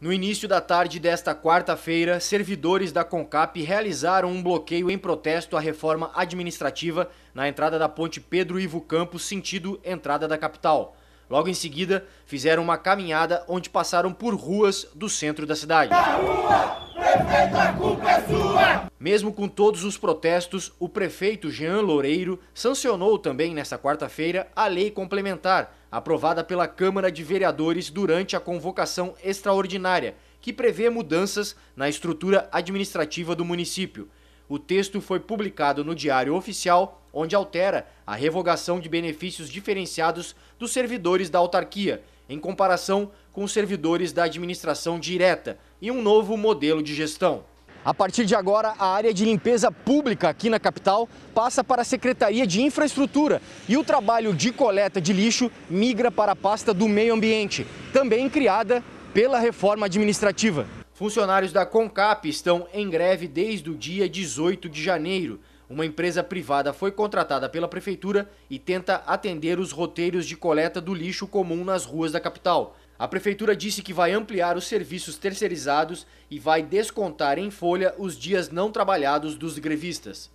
No início da tarde desta quarta-feira, servidores da CONCAP realizaram um bloqueio em protesto à reforma administrativa na entrada da ponte Pedro Ivo Campos, sentido entrada da capital. Logo em seguida, fizeram uma caminhada onde passaram por ruas do centro da cidade. rua, prefeito, a culpa é sua. Mesmo com todos os protestos, o prefeito Jean Loureiro sancionou também nesta quarta-feira a lei complementar aprovada pela Câmara de Vereadores durante a convocação extraordinária, que prevê mudanças na estrutura administrativa do município. O texto foi publicado no Diário Oficial, onde altera a revogação de benefícios diferenciados dos servidores da autarquia, em comparação com os servidores da administração direta, e um novo modelo de gestão. A partir de agora, a área de limpeza pública aqui na capital passa para a Secretaria de Infraestrutura e o trabalho de coleta de lixo migra para a pasta do Meio Ambiente, também criada pela reforma administrativa. Funcionários da Concap estão em greve desde o dia 18 de janeiro. Uma empresa privada foi contratada pela prefeitura e tenta atender os roteiros de coleta do lixo comum nas ruas da capital. A prefeitura disse que vai ampliar os serviços terceirizados e vai descontar em folha os dias não trabalhados dos grevistas.